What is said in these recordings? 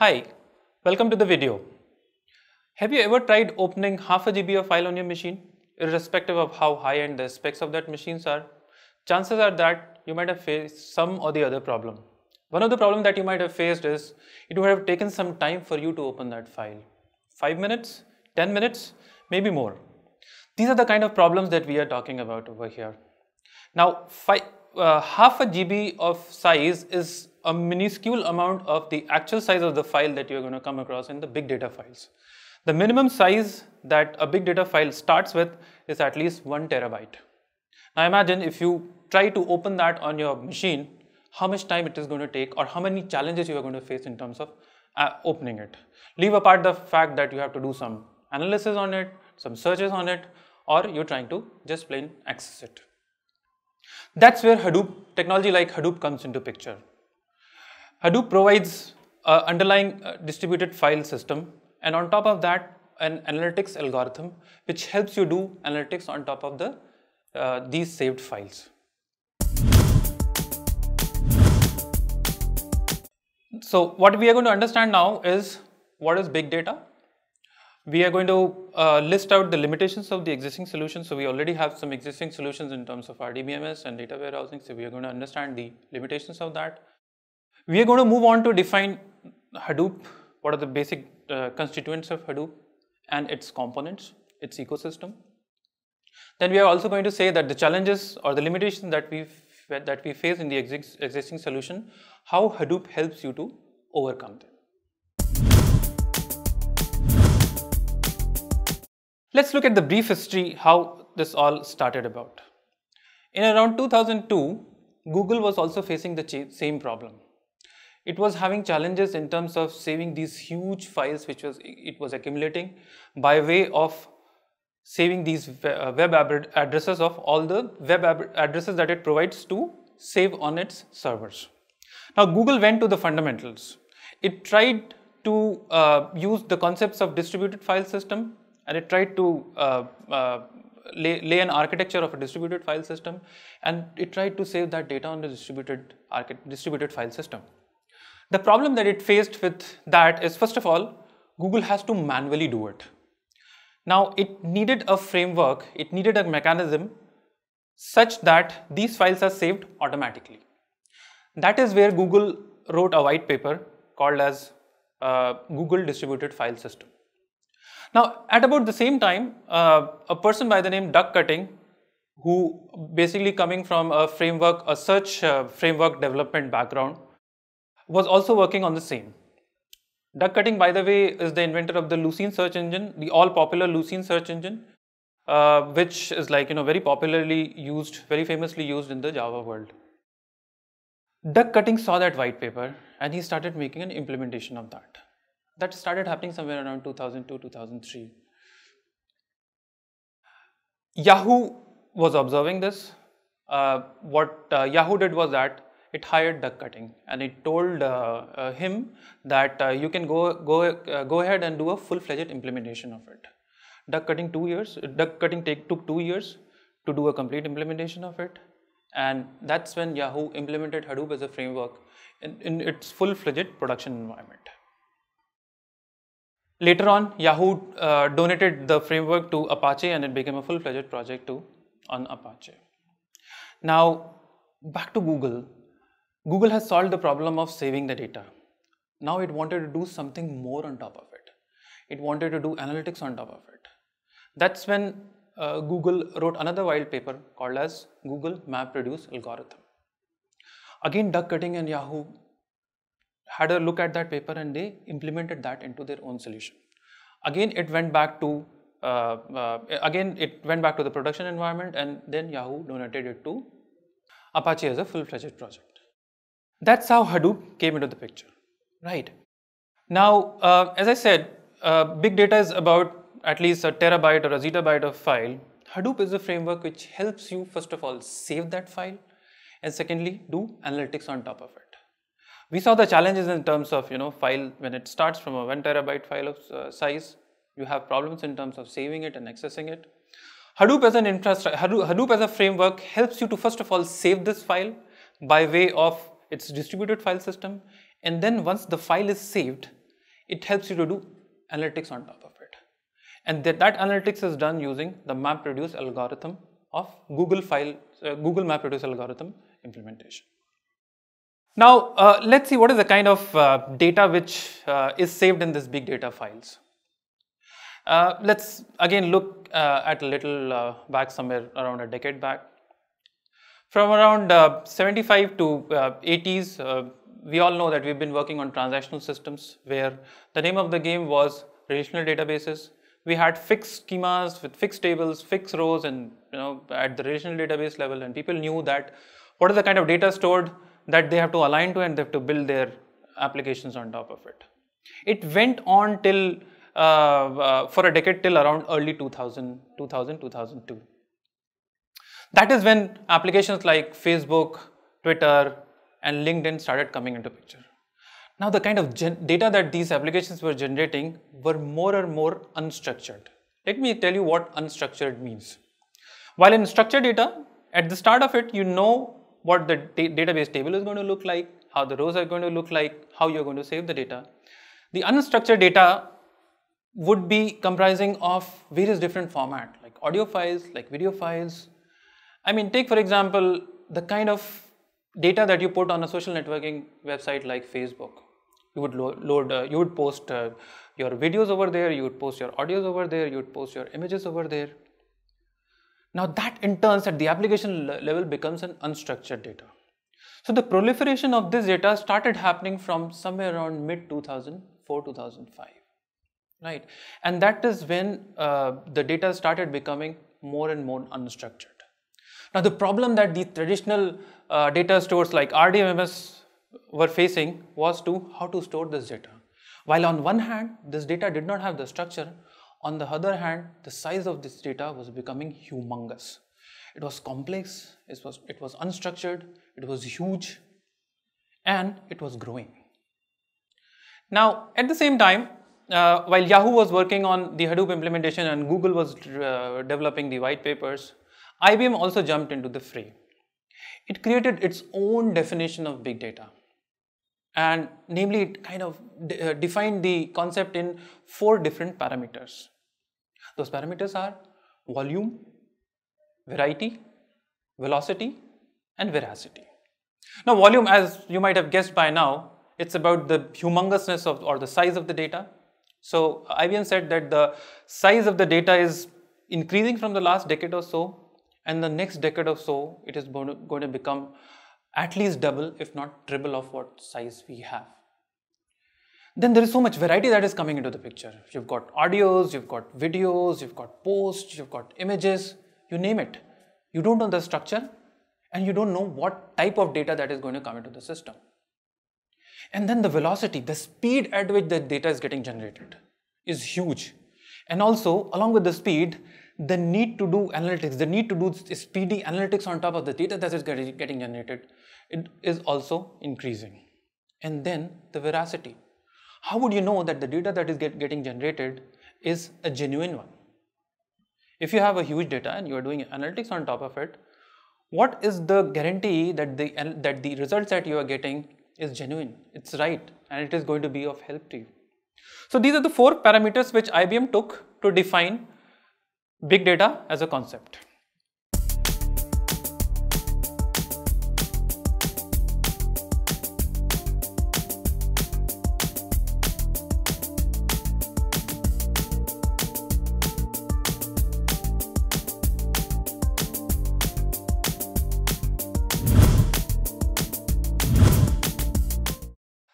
Hi, welcome to the video. Have you ever tried opening half a GB of file on your machine? Irrespective of how high end the specs of that machines are, chances are that you might have faced some or the other problem. One of the problem that you might have faced is it would have taken some time for you to open that file. 5 minutes, 10 minutes, maybe more. These are the kind of problems that we are talking about over here. Now, five, uh, half a GB of size is a minuscule amount of the actual size of the file that you're going to come across in the big data files. The minimum size that a big data file starts with is at least one terabyte. Now imagine if you try to open that on your machine, how much time it is going to take or how many challenges you are going to face in terms of uh, opening it. Leave apart the fact that you have to do some analysis on it, some searches on it, or you're trying to just plain access it. That's where Hadoop, technology like Hadoop comes into picture. Hadoop provides an uh, underlying uh, distributed file system and on top of that an analytics algorithm which helps you do analytics on top of the uh, these saved files. So what we are going to understand now is what is big data. We are going to uh, list out the limitations of the existing solution. So we already have some existing solutions in terms of RDBMS and data warehousing. So we are going to understand the limitations of that we are going to move on to define Hadoop, what are the basic uh, constituents of Hadoop and its components, its ecosystem. Then we are also going to say that the challenges or the limitations that we that we face in the existing solution, how Hadoop helps you to overcome them. Let's look at the brief history how this all started about. In around 2002, Google was also facing the same problem it was having challenges in terms of saving these huge files which was it was accumulating by way of saving these uh, web addresses of all the web addresses that it provides to save on its servers. Now Google went to the fundamentals. It tried to uh, use the concepts of distributed file system and it tried to uh, uh, lay, lay, an architecture of a distributed file system and it tried to save that data on the distributed, distributed file system. The problem that it faced with that is, first of all, Google has to manually do it. Now, it needed a framework, it needed a mechanism such that these files are saved automatically. That is where Google wrote a white paper called as uh, Google Distributed File System. Now, at about the same time, uh, a person by the name Duck Cutting, who basically coming from a framework, a search uh, framework development background, was also working on the same. Duck Cutting, by the way, is the inventor of the Lucene search engine, the all-popular Lucene search engine, uh, which is like, you know, very popularly used, very famously used in the Java world. Duck Cutting saw that white paper and he started making an implementation of that. That started happening somewhere around 2002, 2003. Yahoo was observing this. Uh, what uh, Yahoo did was that it hired duck cutting and it told uh, uh, him that uh, you can go, go, go ahead and do a full-fledged implementation of it. Duck cutting two years, duck cutting take, took two years to do a complete implementation of it and that's when Yahoo implemented Hadoop as a framework in, in its full-fledged production environment. Later on, Yahoo uh, donated the framework to Apache and it became a full-fledged project too on Apache. Now, back to Google. Google has solved the problem of saving the data. Now it wanted to do something more on top of it. It wanted to do analytics on top of it. That's when uh, Google wrote another wild paper called as Google MapReduce Algorithm. Again, Doug Cutting and Yahoo had a look at that paper and they implemented that into their own solution. Again, it went back to uh, uh, again it went back to the production environment and then Yahoo donated it to Apache as a full-fledged project. That's how Hadoop came into the picture, right? Now, uh, as I said, uh, big data is about at least a terabyte or a zettabyte of file. Hadoop is a framework which helps you, first of all, save that file, and secondly, do analytics on top of it. We saw the challenges in terms of, you know, file, when it starts from a one terabyte file of uh, size, you have problems in terms of saving it and accessing it. Hadoop as an infrastructure, Hadoop, Hadoop as a framework helps you to first of all save this file by way of it's distributed file system and then once the file is saved it helps you to do analytics on top of it and that, that analytics is done using the MapReduce algorithm of Google file uh, Google MapReduce algorithm implementation. Now uh, let's see what is the kind of uh, data which uh, is saved in this big data files. Uh, let's again look uh, at a little back somewhere around a decade back from around uh, 75 to 80s, uh, uh, we all know that we've been working on transactional systems where the name of the game was relational databases. We had fixed schemas with fixed tables, fixed rows and you know at the relational database level and people knew that what is the kind of data stored that they have to align to and they have to build their applications on top of it. It went on till uh, uh, for a decade till around early 2000, 2000, 2002. That is when applications like Facebook, Twitter, and LinkedIn started coming into picture. Now the kind of data that these applications were generating were more and more unstructured. Let me tell you what unstructured means. While in structured data, at the start of it, you know what the database table is going to look like, how the rows are going to look like, how you're going to save the data. The unstructured data would be comprising of various different format like audio files, like video files, I mean, take for example, the kind of data that you put on a social networking website like Facebook. You would lo load, uh, you would post uh, your videos over there, you would post your audios over there, you would post your images over there. Now that in turn at the application level becomes an unstructured data. So the proliferation of this data started happening from somewhere around mid 2004, 2005, right? And that is when uh, the data started becoming more and more unstructured. Now the problem that the traditional uh, data stores like RDMS were facing was to how to store this data. While on one hand, this data did not have the structure, on the other hand, the size of this data was becoming humongous. It was complex, it was, it was unstructured, it was huge, and it was growing. Now, at the same time, uh, while Yahoo was working on the Hadoop implementation and Google was uh, developing the white papers, IBM also jumped into the fray. It created its own definition of big data and namely it kind of de uh, defined the concept in four different parameters. Those parameters are volume, variety, velocity and veracity. Now volume as you might have guessed by now it's about the humongousness of or the size of the data. So IBM said that the size of the data is increasing from the last decade or so and the next decade or so it is going to, become at least double if not triple of what size we have then there is so much variety that is coming into the picture you've got audios you've got videos you've got posts you've got images you name it you don't know the structure and you don't know what type of data that is going to come into the system and then the velocity the speed at which the data is getting generated is huge and also along with the speed the need to do analytics, the need to do speedy analytics on top of the data that is getting generated, it is also increasing. And then the veracity. How would you know that the data that is get, getting generated is a genuine one? If you have a huge data and you are doing analytics on top of it, what is the guarantee that the, that the results that you are getting is genuine, it's right, and it is going to be of help to you? So these are the four parameters which IBM took to define big data as a concept.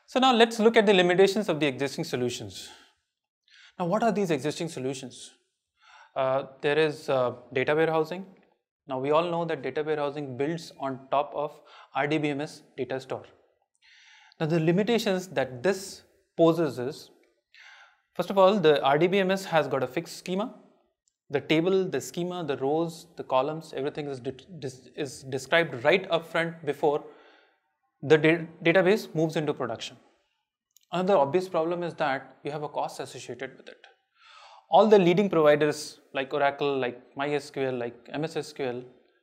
So now let's look at the limitations of the existing solutions. Now what are these existing solutions? Uh, there is uh, data warehousing. Now we all know that data warehousing builds on top of RDBMS data store. Now the limitations that this poses is, first of all, the RDBMS has got a fixed schema. The table, the schema, the rows, the columns, everything is, de is described right up front before the da database moves into production. Another obvious problem is that you have a cost associated with it all the leading providers like Oracle, like MySQL, like MS SQL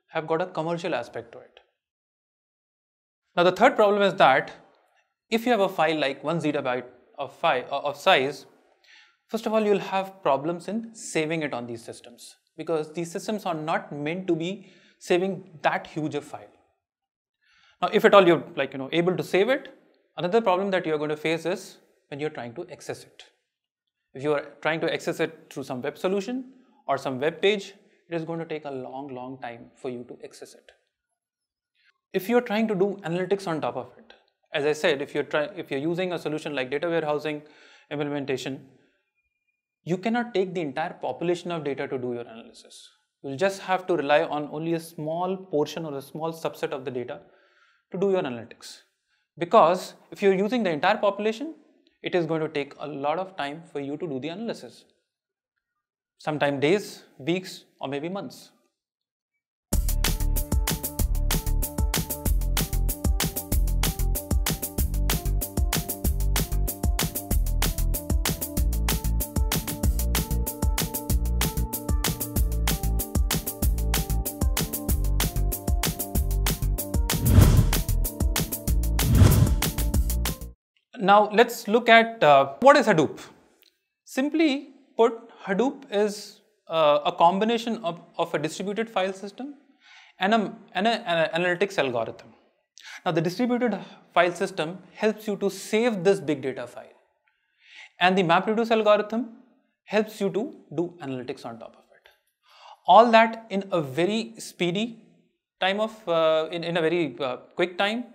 have got a commercial aspect to it. Now the third problem is that if you have a file like 1 zettabyte of, file, uh, of size, first of all you'll have problems in saving it on these systems because these systems are not meant to be saving that huge a file. Now if at all you're like you know able to save it, another problem that you're going to face is when you're trying to access it. If you are trying to access it through some web solution or some web page, it is going to take a long, long time for you to access it. If you're trying to do analytics on top of it, as I said, if you're, try, if you're using a solution like data warehousing implementation, you cannot take the entire population of data to do your analysis. You'll just have to rely on only a small portion or a small subset of the data to do your analytics. Because if you're using the entire population, it is going to take a lot of time for you to do the analysis. Sometime days, weeks, or maybe months. Now let's look at uh, what is Hadoop. Simply put, Hadoop is uh, a combination of, of, a distributed file system and, a, and a, an analytics algorithm. Now the distributed file system helps you to save this big data file and the MapReduce algorithm helps you to do analytics on top of it. All that in a very speedy time of, uh, in, in a very uh, quick time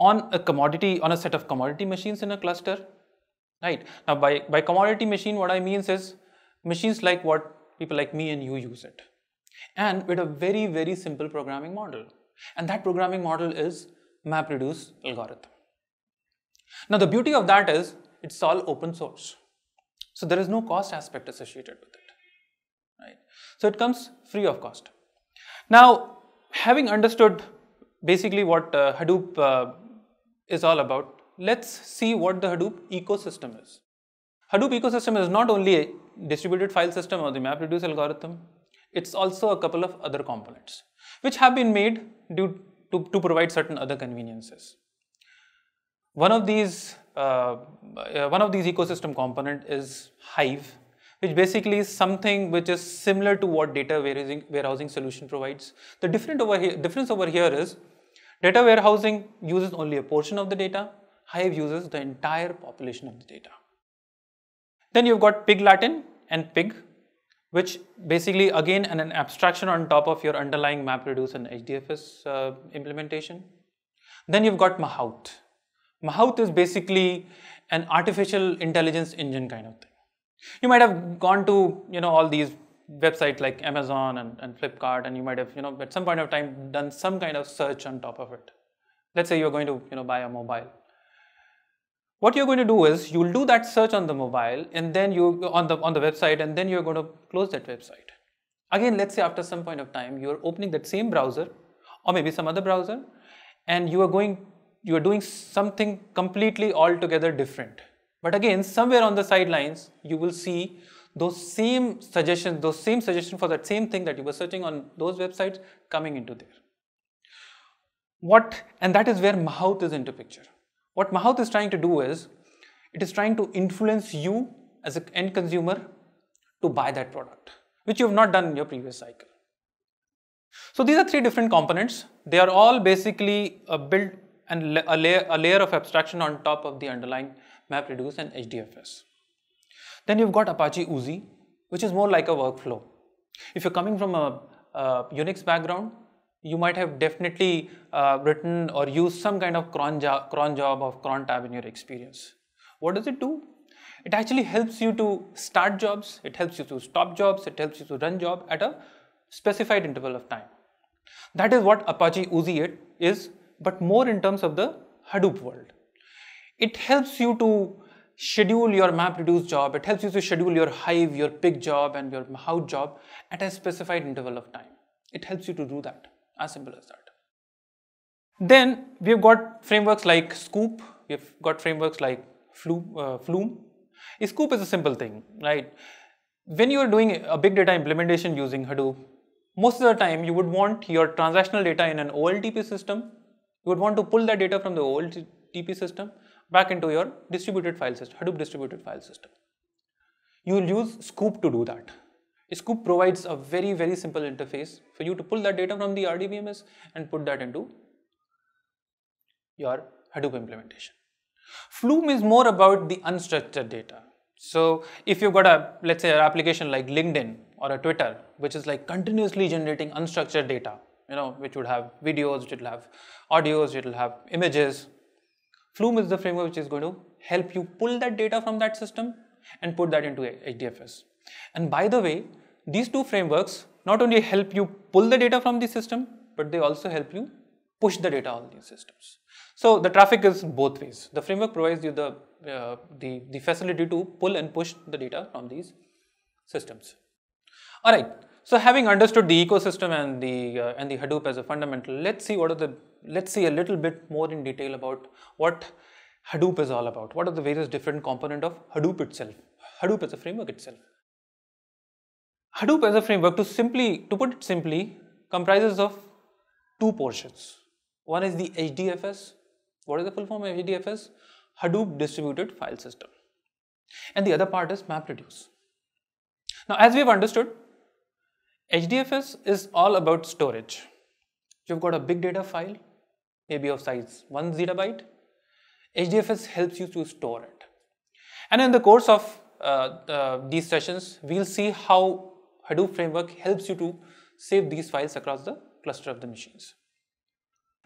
on a commodity, on a set of commodity machines in a cluster, right? Now by, by commodity machine, what I means is machines like what people like me and you use it. And with a very, very simple programming model. And that programming model is MapReduce algorithm. Now the beauty of that is it's all open source. So there is no cost aspect associated with it, right? So it comes free of cost. Now, having understood basically what uh, Hadoop uh, is all about, let's see what the Hadoop ecosystem is. Hadoop ecosystem is not only a distributed file system or the MapReduce algorithm, it's also a couple of other components which have been made due to, to provide certain other conveniences. One of these uh, uh, one of these ecosystem component is Hive, which basically is something which is similar to what data warehousing, warehousing solution provides. The different over here, difference over here is Data warehousing uses only a portion of the data. Hive uses the entire population of the data. Then you've got Pig Latin and Pig, which basically again an, an abstraction on top of your underlying MapReduce and HDFS uh, implementation. Then you've got Mahout. Mahout is basically an artificial intelligence engine kind of thing. You might have gone to you know all these website like Amazon and, and Flipkart, and you might have, you know, at some point of time done some kind of search on top of it. Let's say you're going to, you know, buy a mobile. What you're going to do is you'll do that search on the mobile and then you on the on the website and then you're going to close that website. Again, let's say after some point of time you're opening that same browser or maybe some other browser and you are going you are doing something completely altogether different. But again, somewhere on the sidelines, you will see those same suggestions, those same suggestions for that same thing that you were searching on those websites coming into there. What, and that is where Mahout is into picture. What Mahout is trying to do is, it is trying to influence you as an end consumer to buy that product, which you have not done in your previous cycle. So these are three different components. They are all basically a built and a layer, a layer of abstraction on top of the underlying MapReduce and HDFS. Then you've got Apache Uzi, which is more like a workflow. If you're coming from a, a Unix background, you might have definitely uh, written or used some kind of cron, job, cron job or cron tab in your experience. What does it do? It actually helps you to start jobs, it helps you to stop jobs, it helps you to run job at a specified interval of time. That is what Apache Uzi it is, but more in terms of the Hadoop world. It helps you to schedule your MapReduce job. It helps you to schedule your Hive, your Pig job, and your Hadoop job at a specified interval of time. It helps you to do that. As simple as that. Then we've got frameworks like Scoop. We've got frameworks like uh, Flume. Uh, Scoop is a simple thing, right? When you are doing a big data implementation using Hadoop, most of the time you would want your transactional data in an OLTP system. You would want to pull that data from the OLTP system back into your distributed file system, Hadoop distributed file system. You will use Scoop to do that. Scoop provides a very, very simple interface for you to pull that data from the RDBMS and put that into your Hadoop implementation. Flume is more about the unstructured data. So if you've got a, let's say an application like LinkedIn or a Twitter, which is like continuously generating unstructured data, you know, which would have videos, which will have audios, it will have images, Flume is the framework which is going to help you pull that data from that system and put that into HDFS. And by the way, these two frameworks not only help you pull the data from the system, but they also help you push the data on these systems. So the traffic is both ways. The framework provides you the, uh, the, the facility to pull and push the data from these systems. Alright, so having understood the ecosystem and the uh, and the Hadoop as a fundamental, let's see what are the let's see a little bit more in detail about what Hadoop is all about. What are the various different component of Hadoop itself? Hadoop as a framework itself. Hadoop as a framework, to simply to put it simply, comprises of two portions. One is the HDFS. What is the full form of HDFS? Hadoop Distributed File System. And the other part is MapReduce. Now, as we have understood, HDFS is all about storage. You've got a big data file, maybe of size 1 zettabyte. HDFS helps you to store it. And in the course of uh, uh, these sessions, we'll see how Hadoop framework helps you to save these files across the cluster of the machines.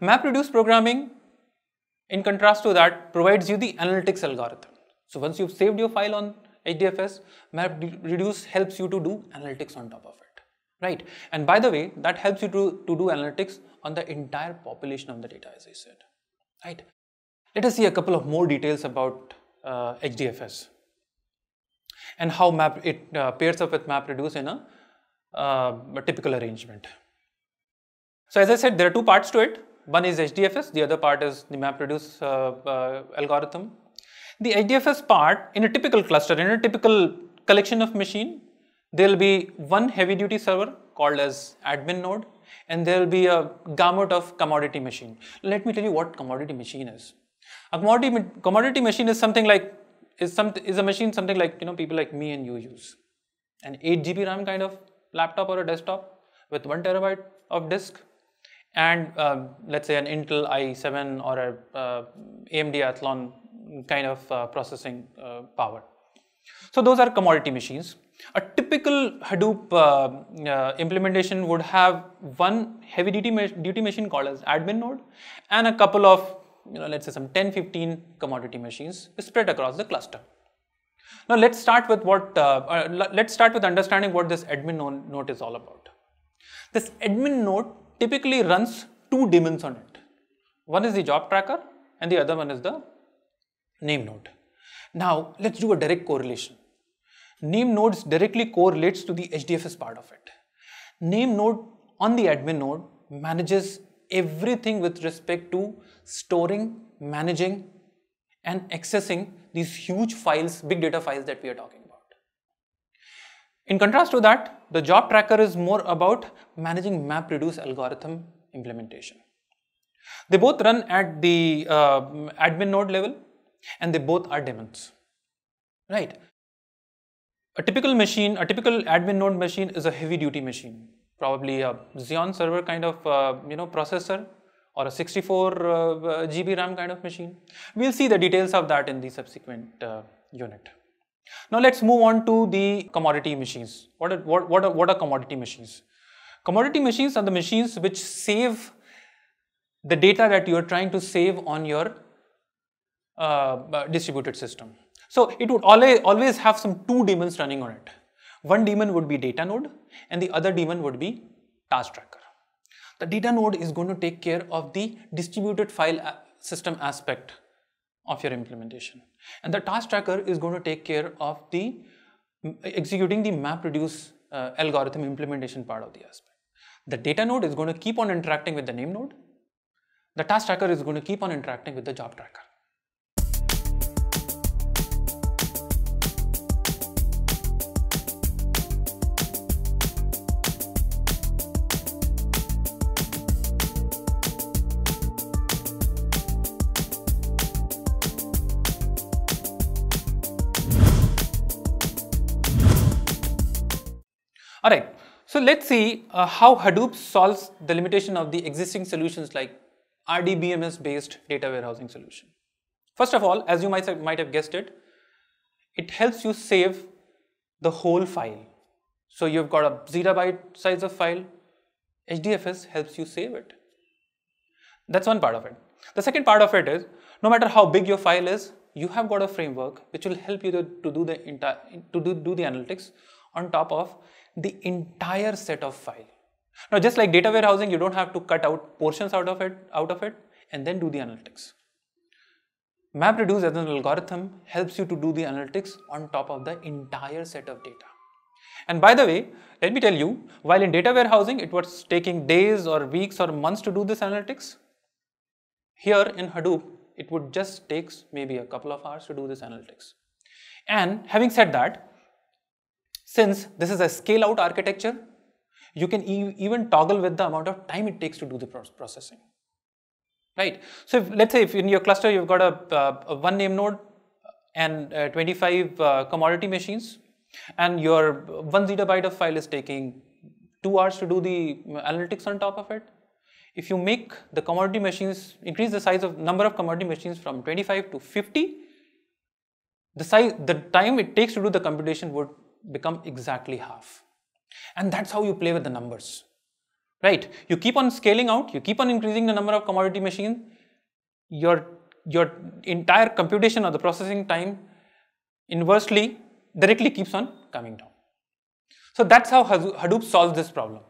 MapReduce programming, in contrast to that, provides you the analytics algorithm. So once you've saved your file on HDFS, MapReduce helps you to do analytics on top of it right? And by the way, that helps you to, to do analytics on the entire population of the data, as I said, right? Let us see a couple of more details about uh, HDFS and how map it uh, pairs up with MapReduce in a, uh, a typical arrangement. So as I said, there are two parts to it. One is HDFS, the other part is the MapReduce uh, uh, algorithm. The HDFS part in a typical cluster, in a typical collection of machine, there'll be one heavy duty server called as admin node and there'll be a gamut of commodity machine. Let me tell you what commodity machine is. A commodity, commodity machine is something like, is, some, is a machine something like, you know, people like me and you use. An 8 GB RAM kind of laptop or a desktop with 1 terabyte of disk and uh, let's say an Intel i7 or a uh, AMD Athlon kind of uh, processing uh, power. So those are commodity machines. A typical Hadoop uh, uh, implementation would have one heavy duty, ma duty machine called as admin node and a couple of, you know, let's say some 10, 15 commodity machines spread across the cluster. Now let's start with what, uh, uh let's start with understanding what this admin node, node is all about. This admin node typically runs two daemons on it. One is the job tracker and the other one is the name node. Now let's do a direct correlation name nodes directly correlates to the HDFS part of it. Name node on the admin node manages everything with respect to storing, managing and accessing these huge files, big data files that we are talking about. In contrast to that, the job tracker is more about managing MapReduce algorithm implementation. They both run at the uh, admin node level and they both are daemons, right? A typical machine, a typical admin node machine is a heavy duty machine, probably a Xeon server kind of, uh, you know, processor or a 64 uh, GB RAM kind of machine. We'll see the details of that in the subsequent uh, unit. Now let's move on to the commodity machines. What are, what, what, are, what are commodity machines? Commodity machines are the machines which save the data that you are trying to save on your uh, distributed system. So it would always have some two daemons running on it. One daemon would be data node and the other daemon would be task tracker. The data node is going to take care of the distributed file uh, system aspect of your implementation. And the task tracker is going to take care of the executing the MapReduce uh, algorithm implementation part of the aspect. The data node is going to keep on interacting with the name node. The task tracker is going to keep on interacting with the job tracker. Alright, so let's see uh, how Hadoop solves the limitation of the existing solutions like RDBMS based data warehousing solution. First of all, as you might, might have guessed it, it helps you save the whole file. So you've got a zettabyte size of file, HDFS helps you save it. That's one part of it. The second part of it is, no matter how big your file is, you have got a framework which will help you to, to do the entire to do, do the analytics on top of the entire set of file. Now just like data warehousing, you don't have to cut out portions out of it, out of it and then do the analytics. MapReduce as an algorithm helps you to do the analytics on top of the entire set of data. And by the way, let me tell you, while in data warehousing, it was taking days or weeks or months to do this analytics. Here in Hadoop, it would just takes maybe a couple of hours to do this analytics. And having said that, since this is a scale out architecture, you can e even toggle with the amount of time it takes to do the processing. Right. So if, let's say if in your cluster you've got a, uh, a one name node and uh, 25 uh, commodity machines and your one zettabyte of file is taking two hours to do the uh, analytics on top of it. If you make the commodity machines, increase the size of number of commodity machines from 25 to 50, the size, the time it takes to do the computation would become exactly half. And that's how you play with the numbers, right? You keep on scaling out, you keep on increasing the number of commodity machines, your, your entire computation or the processing time inversely directly keeps on coming down. So that's how Hadoop solves this problem.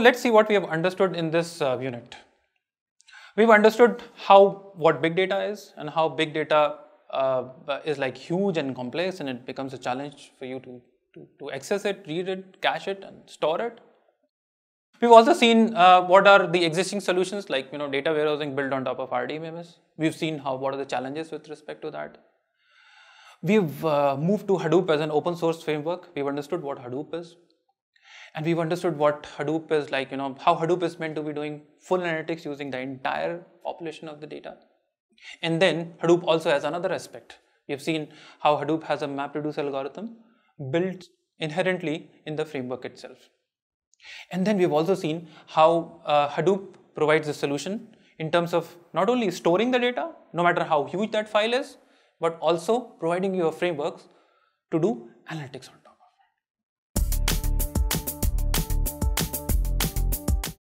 so let's see what we have understood in this uh, unit. We've understood how what big data is and how big data uh, is like huge and complex and it becomes a challenge for you to, to, to access it, read it, cache it and store it. We've also seen uh, what are the existing solutions like you know data warehousing built on top of RDMMS. We've seen how what are the challenges with respect to that. We've uh, moved to Hadoop as an open source framework. We've understood what Hadoop is and we've understood what Hadoop is like, you know, how Hadoop is meant to be doing full analytics using the entire population of the data. And then Hadoop also has another aspect. We've seen how Hadoop has a MapReduce algorithm built inherently in the framework itself. And then we've also seen how uh, Hadoop provides a solution in terms of not only storing the data, no matter how huge that file is, but also providing you a framework to do analytics on